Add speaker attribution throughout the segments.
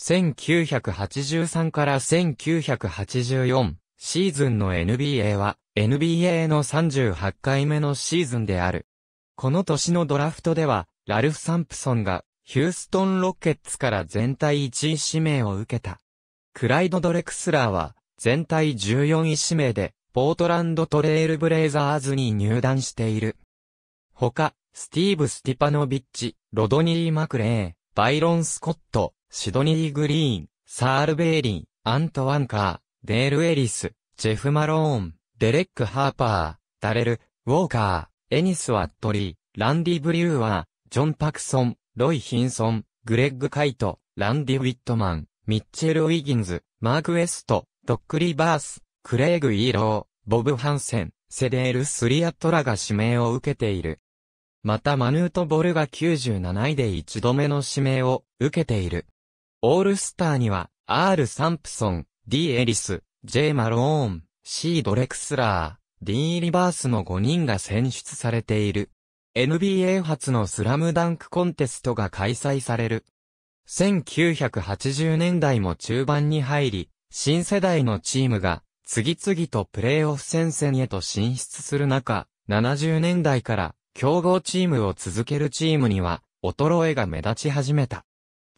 Speaker 1: 1983から1984シーズンの NBA は NBA の38回目のシーズンである。この年のドラフトではラルフ・サンプソンがヒューストン・ロケッツから全体1位指名を受けた。クライド・ドレクスラーは全体14位指名でポートランドトレイルブレイザーズに入団している。他、スティーブ・スティパノビッチ、ロドニー・マクレー、バイロン・スコット、シドニー・グリーン、サール・ベイリン、アント・ワンカー、デール・エリス、ジェフ・マローン、デレック・ハーパー、ダレル、ウォーカー、エニス・ワットリー、ランディ・ブリューアー、ジョン・パクソン、ロイ・ヒンソン、グレッグ・カイト、ランディ・ウィットマン、ミッチェル・ウィギンズ、マーク・ウェスト、ドック・リバース、クレイグ・イーロー、ボブ・ハンセン、セデール・スリアトラが指名を受けている。またマヌート・ボルが97位で一度目の指名を受けている。オールスターには、R・ サンプソン、D・ エリス、J・ マローン、C・ ドレクスラー、D・ リバースの5人が選出されている。NBA 初のスラムダンクコンテストが開催される。1980年代も中盤に入り、新世代のチームが次々とプレーオフ戦線へと進出する中、70年代から競合チームを続けるチームには、衰えが目立ち始めた。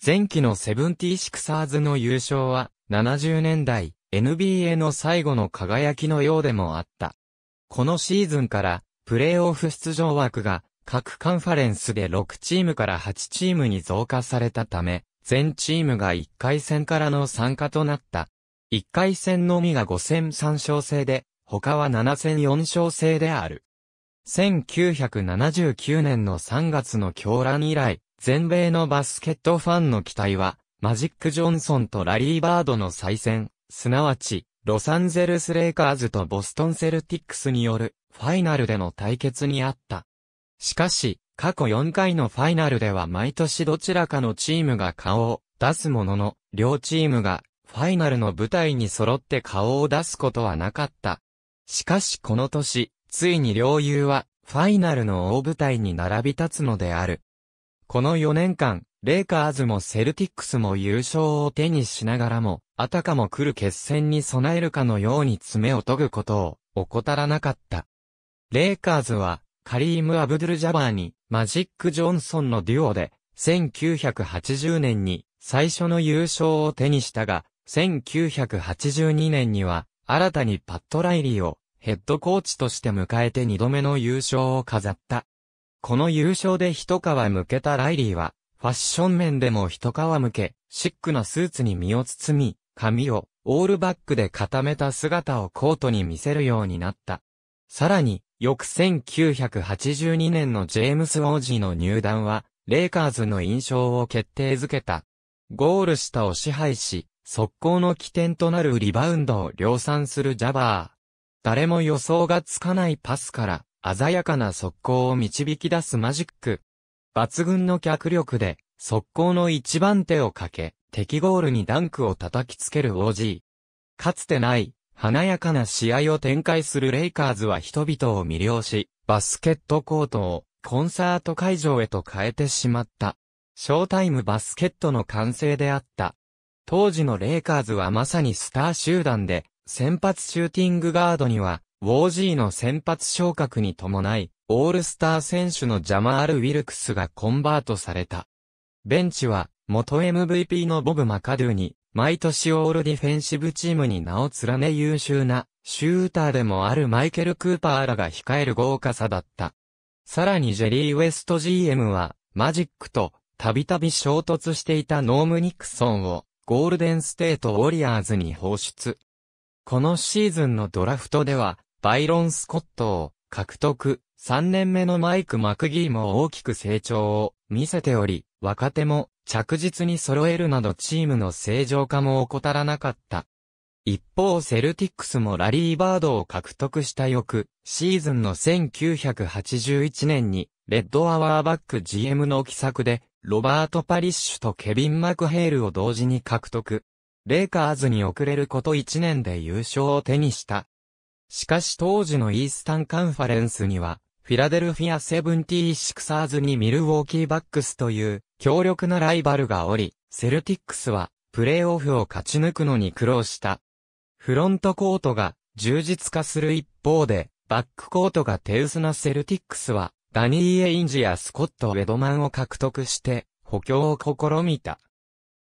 Speaker 1: 前期のセブンティシクサーズの優勝は、70年代、NBA の最後の輝きのようでもあった。このシーズンから、プレーオフ出場枠が、各カンファレンスで6チームから8チームに増加されたため、全チームが1回戦からの参加となった。1回戦のみが5戦3勝制で、他は7戦4勝制である。1979年の3月の狂乱以来、全米のバスケットファンの期待は、マジック・ジョンソンとラリー・バードの再戦、すなわち、ロサンゼルス・レイカーズとボストン・セルティックスによる、ファイナルでの対決にあった。しかし、過去4回のファイナルでは毎年どちらかのチームが顔を出すものの、両チームがファイナルの舞台に揃って顔を出すことはなかった。しかしこの年、ついに両友は、ファイナルの大舞台に並び立つのである。この4年間、レイカーズもセルティックスも優勝を手にしながらも、あたかも来る決戦に備えるかのように爪を研ぐことを怠らなかった。レイカーズは、カリーム・アブドゥル・ジャバーに、マジック・ジョンソンのデュオで、1980年に最初の優勝を手にしたが、1982年には、新たにパット・ライリーをヘッドコーチとして迎えて2度目の優勝を飾った。この優勝で一皮向けたライリーは、ファッション面でも一皮向け、シックなスーツに身を包み、髪をオールバックで固めた姿をコートに見せるようになった。さらに、翌1982年のジェームス・王子の入団は、レイカーズの印象を決定づけた。ゴール下を支配し、速攻の起点となるリバウンドを量産するジャバー。誰も予想がつかないパスから、鮮やかな速攻を導き出すマジック。抜群の脚力で、速攻の一番手をかけ、敵ゴールにダンクを叩きつける OG。かつてない、華やかな試合を展開するレイカーズは人々を魅了し、バスケットコートをコンサート会場へと変えてしまった。ショータイムバスケットの完成であった。当時のレイカーズはまさにスター集団で、先発シューティングガードには、ウォージーの先発昇格に伴い、オールスター選手のジャマール・ウィルクスがコンバートされた。ベンチは、元 MVP のボブ・マカドゥに、毎年オールディフェンシブチームに名を連ね優秀な、シューターでもあるマイケル・クーパーらが控える豪華さだった。さらにジェリー・ウエスト GM は、マジックと、たびたび衝突していたノーム・ニクソンを、ゴールデン・ステート・ウォリアーズに放出。このシーズンのドラフトでは、バイロン・スコットを獲得、3年目のマイク・マクギーも大きく成長を見せており、若手も着実に揃えるなどチームの正常化も怠らなかった。一方セルティックスもラリーバードを獲得した翌、シーズンの1981年に、レッドアワーバック GM の奇策で、ロバート・パリッシュとケビン・マクヘールを同時に獲得。レイカーズに遅れること1年で優勝を手にした。しかし当時のイースタンカンファレンスには、フィラデルフィアセブンティーシクサーズにミルウォーキーバックスという強力なライバルがおり、セルティックスはプレーオフを勝ち抜くのに苦労した。フロントコートが充実化する一方で、バックコートが手薄なセルティックスは、ダニー・エインジやスコット・ウェドマンを獲得して、補強を試みた。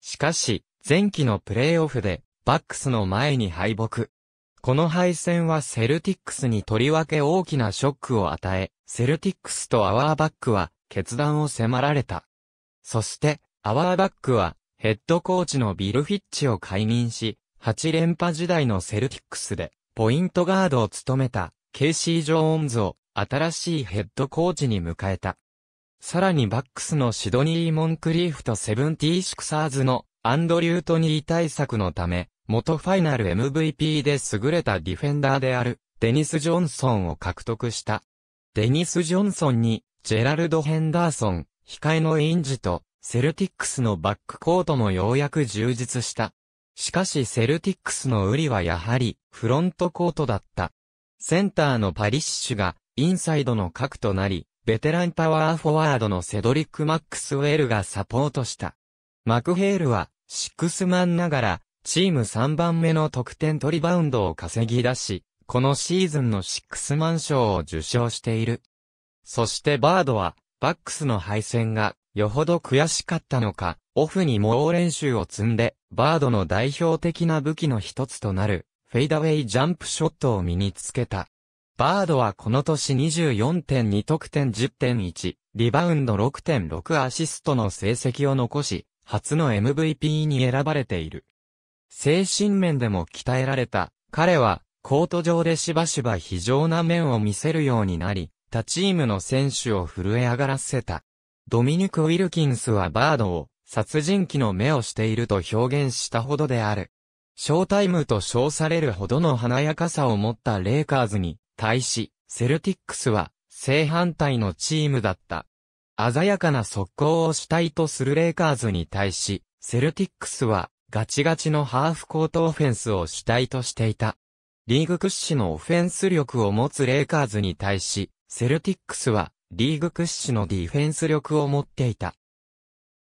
Speaker 1: しかし、前期のプレーオフでバックスの前に敗北。この敗戦はセルティックスにとりわけ大きなショックを与え、セルティックスとアワーバックは決断を迫られた。そして、アワーバックはヘッドコーチのビルフィッチを解任し、8連覇時代のセルティックスでポイントガードを務めたケイシー・ジョーンズを新しいヘッドコーチに迎えた。さらにバックスのシドニー・モンクリーフとセブンティー・シクサーズのアンドリュートニー対策のため、元ファイナル MVP で優れたディフェンダーである、デニス・ジョンソンを獲得した。デニス・ジョンソンに、ジェラルド・ヘンダーソン、控えのインジと、セルティックスのバックコートもようやく充実した。しかしセルティックスの売りはやはり、フロントコートだった。センターのパリッシュが、インサイドの核となり、ベテランパワーフォワードのセドリック・マックスウェルがサポートした。マクヘールは、シックスマンながら、チーム3番目の得点取りバウンドを稼ぎ出し、このシーズンのシックスマン賞を受賞している。そしてバードは、バックスの敗戦が、よほど悔しかったのか、オフに猛練習を積んで、バードの代表的な武器の一つとなる、フェイダウェイジャンプショットを身につけた。バードはこの年24.2得点10.1、リバウンド6.6アシストの成績を残し、初の MVP に選ばれている。精神面でも鍛えられた、彼は、コート上でしばしば非常な面を見せるようになり、他チームの選手を震え上がらせた。ドミニク・ウィルキンスはバードを、殺人鬼の目をしていると表現したほどである。ショータイムと称されるほどの華やかさを持ったレイカーズに、対し、セルティックスは、正反対のチームだった。鮮やかな速攻を主体とするレイカーズに対し、セルティックスはガチガチのハーフコートオフェンスを主体としていた。リーグ屈指のオフェンス力を持つレイカーズに対し、セルティックスはリーグ屈指のディフェンス力を持っていた。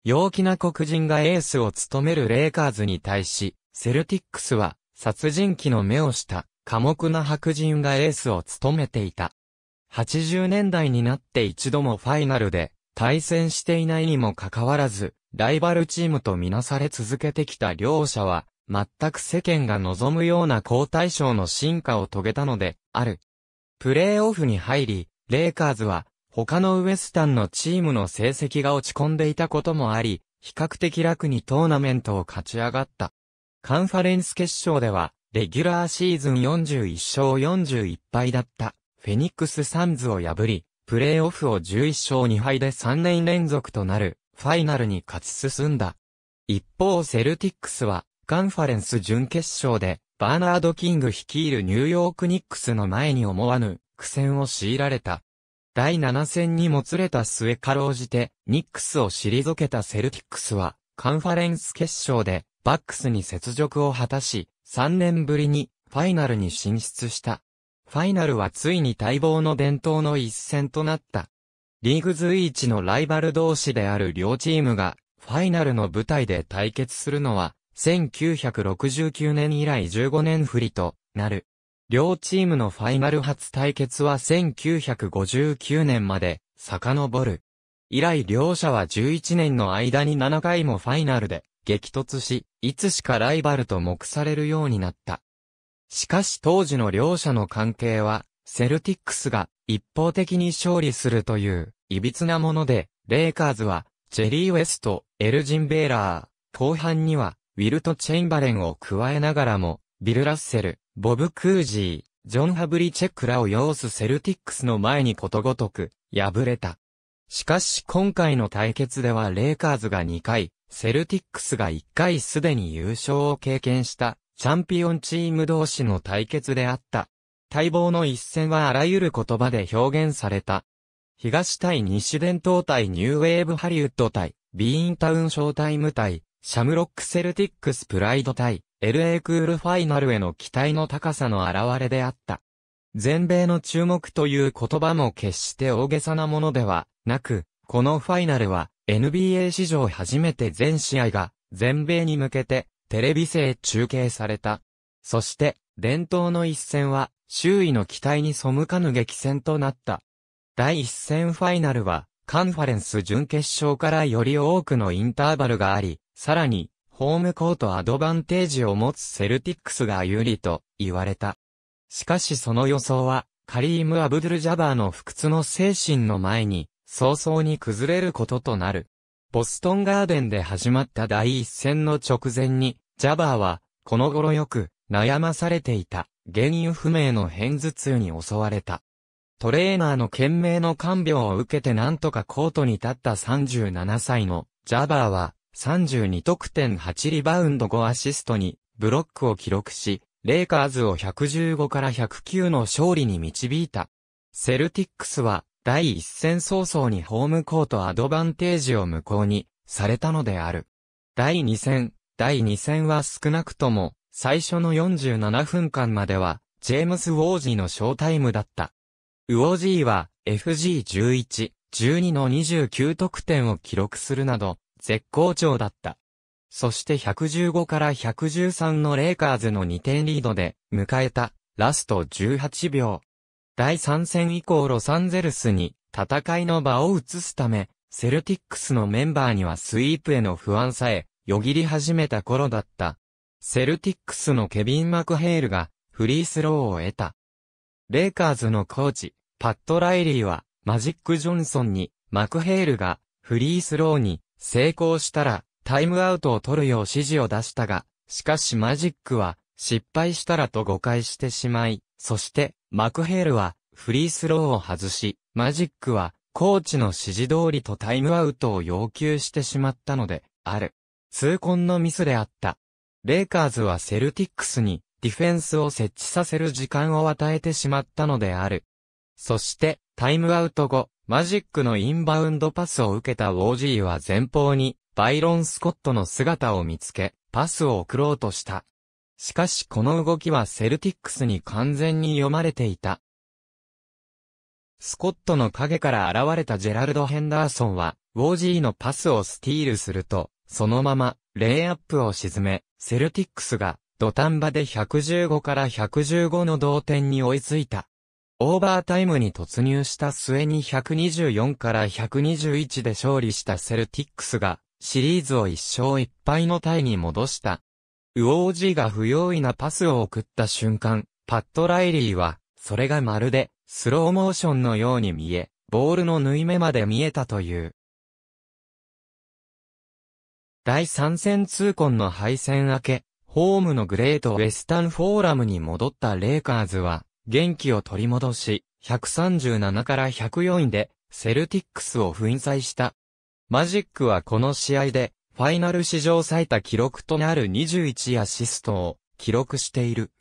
Speaker 1: 陽気な黒人がエースを務めるレイカーズに対し、セルティックスは殺人鬼の目をした寡黙な白人がエースを務めていた。80年代になって一度もファイナルで対戦していないにもかかわらず、ライバルチームとみなされ続けてきた両者は、全く世間が望むような好対賞の進化を遂げたので、ある。プレーオフに入り、レイカーズは、他のウエスタンのチームの成績が落ち込んでいたこともあり、比較的楽にトーナメントを勝ち上がった。カンファレンス決勝では、レギュラーシーズン41勝41敗だった、フェニックスサンズを破り、プレーオフを11勝2敗で3年連続となる、ファイナルに勝ち進んだ。一方セルティックスは、カンファレンス準決勝で、バーナード・キング率いるニューヨークニックスの前に思わぬ苦戦を強いられた。第7戦にもつれた末かろうじて、ニックスを退けたセルティックスは、カンファレンス決勝で、バックスに雪辱を果たし、3年ぶりに、ファイナルに進出した。ファイナルはついに待望の伝統の一戦となった。リーグ随一のライバル同士である両チームが、ファイナルの舞台で対決するのは、1969年以来15年振りとなる。両チームのファイナル初対決は1959年まで遡る。以来両者は11年の間に7回もファイナルで激突し、いつしかライバルと目されるようになった。しかし当時の両者の関係は、セルティックスが一方的に勝利するという、歪なもので、レイカーズは、ジェリー・ウェスト、エルジン・ベーラー、後半には、ウィルト・チェインバレンを加えながらも、ビル・ラッセル、ボブ・クージー、ジョン・ハブリ・チェックらを要すセルティックスの前にことごとく、敗れた。しかし今回の対決ではレイカーズが2回、セルティックスが1回すでに優勝を経験したチャンピオンチーム同士の対決であった。待望の一戦はあらゆる言葉で表現された。東対西伝統対ニューウェーブハリウッド対、ビーンタウンショータイム対、シャムロックセルティックスプライド対、LA クールファイナルへの期待の高さの表れであった。全米の注目という言葉も決して大げさなものではなく、このファイナルは NBA 史上初めて全試合が全米に向けてテレビ制中継された。そして、伝統の一戦は、周囲の期待に背かぬ激戦となった。第一戦ファイナルは、カンファレンス準決勝からより多くのインターバルがあり、さらに、ホームコートアドバンテージを持つセルティックスが有利と言われた。しかしその予想は、カリーム・アブドゥル・ジャバーの不屈の精神の前に、早々に崩れることとなる。ボストンガーデンで始まった第一戦の直前に、ジャバーは、この頃よく、悩まされていた、原因不明の偏頭痛に襲われた。トレーナーの懸命の看病を受けてなんとかコートに立った37歳のジャバーは32得点8リバウンド5アシストにブロックを記録し、レイカーズを115から109の勝利に導いた。セルティックスは第一戦早々にホームコートアドバンテージを無効にされたのである。第2戦、第2戦は少なくとも、最初の47分間までは、ジェームス・ウォージーのショータイムだった。ウォージーは、FG11、12の29得点を記録するなど、絶好調だった。そして115から113のレイカーズの2点リードで、迎えた、ラスト18秒。第3戦以降ロサンゼルスに、戦いの場を移すため、セルティックスのメンバーにはスイープへの不安さえ、よぎり始めた頃だった。セルティックスのケビン・マクヘールがフリースローを得た。レイカーズのコーチ、パット・ライリーはマジック・ジョンソンにマクヘールがフリースローに成功したらタイムアウトを取るよう指示を出したが、しかしマジックは失敗したらと誤解してしまい、そしてマクヘールはフリースローを外し、マジックはコーチの指示通りとタイムアウトを要求してしまったのである。痛恨のミスであった。レイカーズはセルティックスにディフェンスを設置させる時間を与えてしまったのである。そしてタイムアウト後、マジックのインバウンドパスを受けたウォージーは前方にバイロン・スコットの姿を見つけ、パスを送ろうとした。しかしこの動きはセルティックスに完全に読まれていた。スコットの影から現れたジェラルド・ヘンダーソンは、ウォージーのパスをスティールすると、そのまま、レイアップを沈め、セルティックスが、土壇場で115から115の同点に追いついた。オーバータイムに突入した末に124から121で勝利したセルティックスが、シリーズを1勝1敗のタイに戻した。ウォージが不用意なパスを送った瞬間、パッド・ライリーは、それがまるで、スローモーションのように見え、ボールの縫い目まで見えたという。第3戦痛恨の敗戦明け、ホームのグレートウェスタンフォーラムに戻ったレイカーズは、元気を取り戻し、137から104位で、セルティックスを粉砕した。マジックはこの試合で、ファイナル史上最多記録となる21アシストを記録している。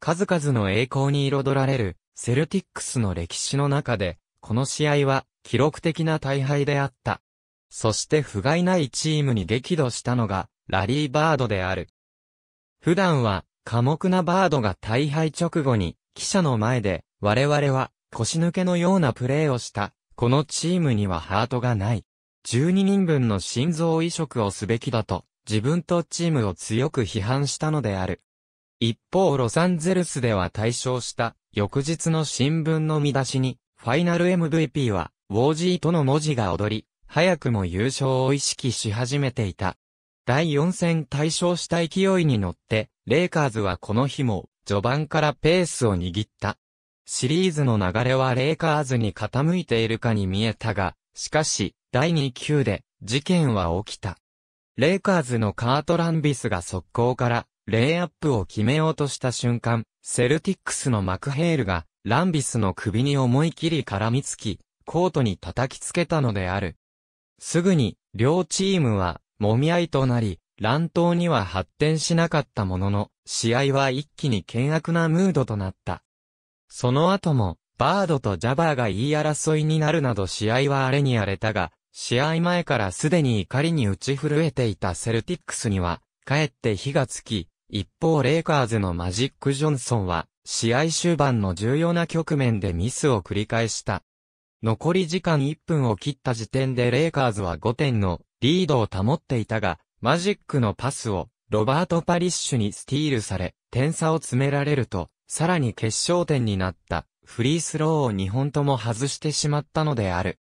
Speaker 1: 数々の栄光に彩られる、セルティックスの歴史の中で、この試合は記録的な大敗であった。そして不甲斐ないチームに激怒したのが、ラリーバードである。普段は、寡黙なバードが大敗直後に、記者の前で、我々は、腰抜けのようなプレーをした。このチームにはハートがない。12人分の心臓移植をすべきだと、自分とチームを強く批判したのである。一方ロサンゼルスでは対象した翌日の新聞の見出しにファイナル MVP はウォージーとの文字が踊り、早くも優勝を意識し始めていた。第4戦大勝した勢いに乗って、レイカーズはこの日も、序盤からペースを握った。シリーズの流れはレイカーズに傾いているかに見えたが、しかし、第2球で、事件は起きた。レイカーズのカートランビスが速攻から、レイアップを決めようとした瞬間、セルティックスのマクヘールが、ランビスの首に思い切り絡みつき、コートに叩きつけたのである。すぐに、両チームは、もみ合いとなり、乱闘には発展しなかったものの、試合は一気に険悪なムードとなった。その後も、バードとジャバーが言い争いになるなど試合は荒れに荒れたが、試合前からすでに怒りに打ち震えていたセルティックスには、かえって火がつき、一方レイカーズのマジック・ジョンソンは、試合終盤の重要な局面でミスを繰り返した。残り時間1分を切った時点でレイカーズは5点のリードを保っていたが、マジックのパスをロバート・パリッシュにスティールされ、点差を詰められると、さらに決勝点になったフリースローを2本とも外してしまったのである。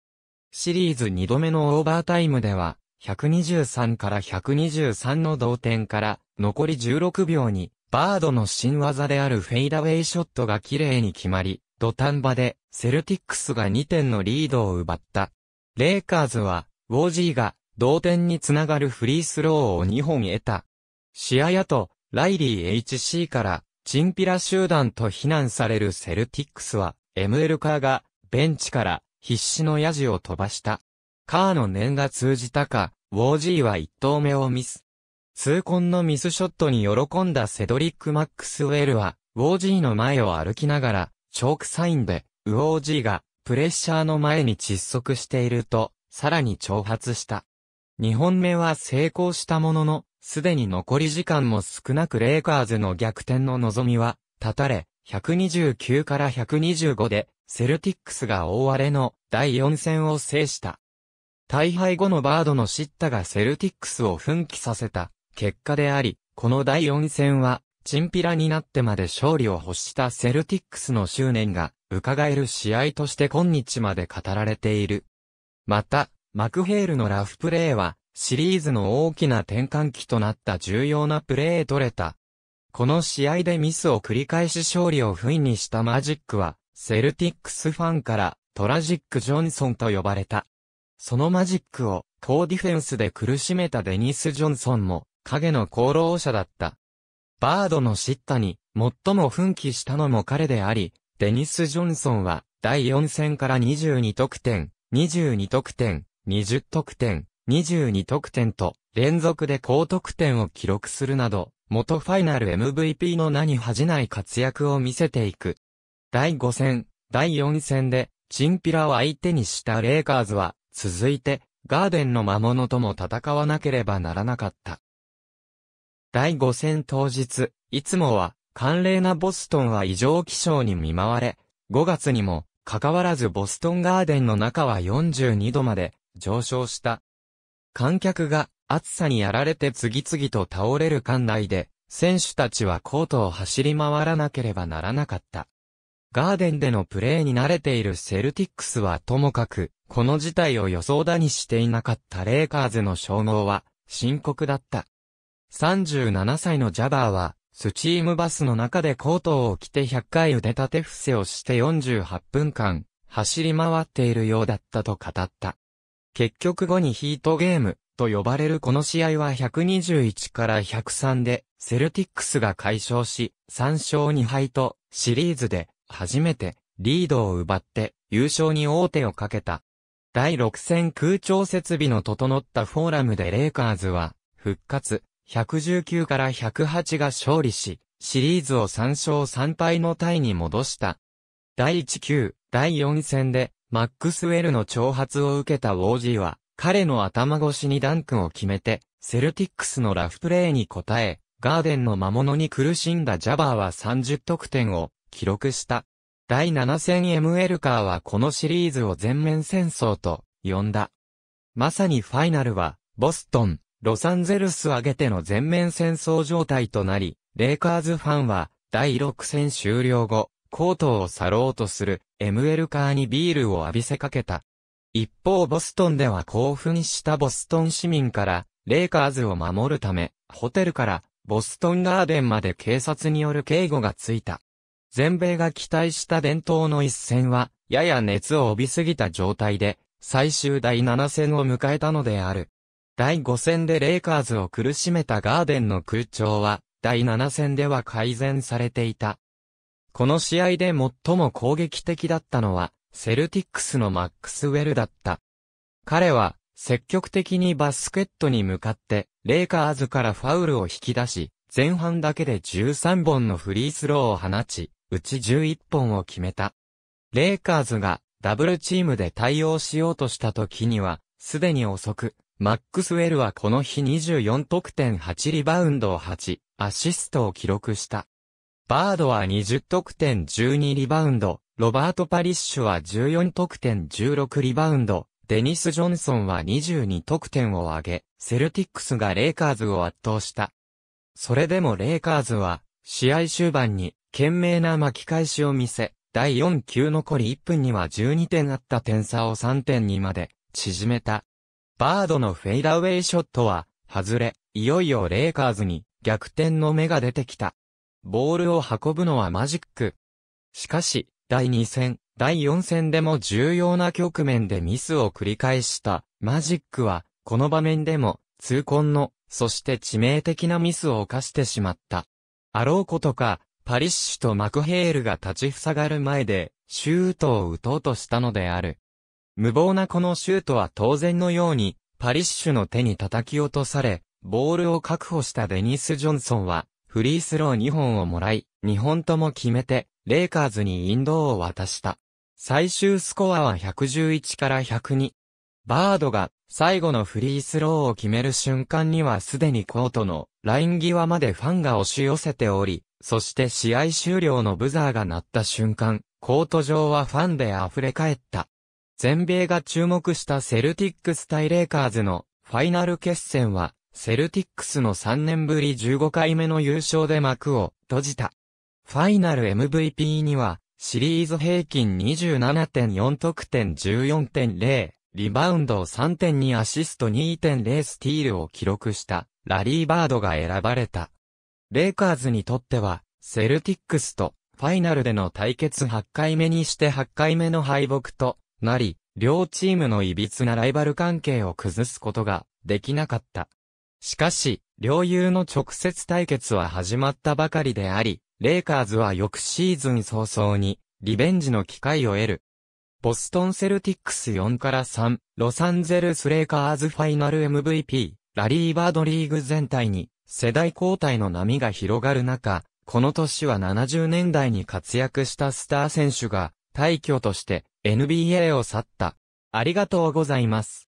Speaker 1: シリーズ2度目のオーバータイムでは、123から123の同点から残り16秒にバードの新技であるフェイダウェイショットが綺麗に決まり、土壇場でセルティックスが2点のリードを奪った。レイカーズは、ウォージーが同点につながるフリースローを2本得た。試合後、ライリー HC からチンピラ集団と非難されるセルティックスは、ML カーがベンチから必死のヤジを飛ばした。カーの念が通じたか、ウォージーは1投目をミス。痛恨のミスショットに喜んだセドリック・マックスウェルは、ウォージーの前を歩きながら、チョークサインで、ウォージーが、プレッシャーの前に窒息していると、さらに挑発した。2本目は成功したものの、すでに残り時間も少なくレイカーズの逆転の望みは、立たれ、129から125で、セルティックスが大荒れの第4戦を制した。大敗後のバードのシッタがセルティックスを奮起させた結果であり、この第4戦はチンピラになってまで勝利を欲したセルティックスの執念が、伺える試合として今日まで語られている。また、マクヘールのラフプレーは、シリーズの大きな転換期となった重要なプレー取れた。この試合でミスを繰り返し勝利を不意にしたマジックは、セルティックスファンからトラジック・ジョンソンと呼ばれた。そのマジックを、高ディフェンスで苦しめたデニス・ジョンソンも、影の功労者だった。バードの叱咤に最も奮起したのも彼であり、デニス・ジョンソンは第4戦から22得点、22得点、20得点、22得点と連続で高得点を記録するなど、元ファイナル MVP の名に恥じない活躍を見せていく。第5戦、第4戦で、チンピラを相手にしたレイカーズは、続いて、ガーデンの魔物とも戦わなければならなかった。第5戦当日、いつもは、寒冷なボストンは異常気象に見舞われ、5月にも、かかわらずボストンガーデンの中は42度まで上昇した。観客が暑さにやられて次々と倒れる館内で、選手たちはコートを走り回らなければならなかった。ガーデンでのプレーに慣れているセルティックスはともかく、この事態を予想だにしていなかったレイカーズの消耗は深刻だった。37歳のジャバーは、スチームバスの中でコートを着て100回腕立て伏せをして48分間、走り回っているようだったと語った。結局後にヒートゲームと呼ばれるこの試合は121から103でセルティックスが解消し3勝2敗とシリーズで初めてリードを奪って優勝に王手をかけた。第6戦空調設備の整ったフォーラムでレイカーズは復活119から108が勝利し、シリーズを3勝3敗のタイに戻した。第1級、第4戦で、マックスウェルの挑発を受けたウォージーは、彼の頭越しにダンクを決めて、セルティックスのラフプレーに応え、ガーデンの魔物に苦しんだジャバーは30得点を記録した。第7戦 ML カーはこのシリーズを全面戦争と呼んだ。まさにファイナルは、ボストン、ロサンゼルス挙げての全面戦争状態となり、レイカーズファンは、第6戦終了後、コートを去ろうとする、ML カーにビールを浴びせかけた。一方ボストンでは興奮したボストン市民から、レイカーズを守るため、ホテルから、ボストンガーデンまで警察による警護がついた。全米が期待した伝統の一戦は、やや熱を帯びすぎた状態で、最終第7戦を迎えたのである。第5戦でレイカーズを苦しめたガーデンの空調は、第7戦では改善されていた。この試合で最も攻撃的だったのは、セルティックスのマックスウェルだった。彼は、積極的にバスケットに向かって、レイカーズからファウルを引き出し、前半だけで13本のフリースローを放ち、うち11本を決めた。レイカーズがダブルチームで対応しようとした時には、すでに遅く、マックスウェルはこの日24得点8リバウンドを8、アシストを記録した。バードは20得点12リバウンド、ロバート・パリッシュは14得点16リバウンド、デニス・ジョンソンは22得点を挙げ、セルティックスがレイカーズを圧倒した。それでもレイカーズは、試合終盤に、懸命な巻き返しを見せ、第4球残り1分には12点あった点差を3点にまで、縮めた。バードのフェイダウェイショットは、外れ、いよいよレイカーズに逆転の目が出てきた。ボールを運ぶのはマジック。しかし、第2戦、第4戦でも重要な局面でミスを繰り返したマジックは、この場面でも、痛恨の、そして致命的なミスを犯してしまった。あろうことか、パリッシュとマクヘールが立ち塞がる前で、シュートを打とうとしたのである。無謀なこのシュートは当然のように、パリッシュの手に叩き落とされ、ボールを確保したデニス・ジョンソンは、フリースロー2本をもらい、2本とも決めて、レイカーズにインドを渡した。最終スコアは111から102。バードが最後のフリースローを決める瞬間にはすでにコートのライン際までファンが押し寄せており、そして試合終了のブザーが鳴った瞬間、コート上はファンで溢れ返った。全米が注目したセルティックス対レイカーズのファイナル決戦は、セルティックスの3年ぶり15回目の優勝で幕を閉じた。ファイナル MVP には、シリーズ平均27.4得点14.0、リバウンド3.2アシスト2.0スティールを記録したラリーバードが選ばれた。レイカーズにとっては、セルティックスとファイナルでの対決8回目にして8回目の敗北となり、両チームの歪なライバル関係を崩すことができなかった。しかし、両友の直接対決は始まったばかりであり、レイカーズは翌シーズン早々に、リベンジの機会を得る。ボストンセルティックス4から3、ロサンゼルスレイカーズファイナル MVP、ラリーバードリーグ全体に、世代交代の波が広がる中、この年は70年代に活躍したスター選手が、退去として、NBA を去った。ありがとうございます。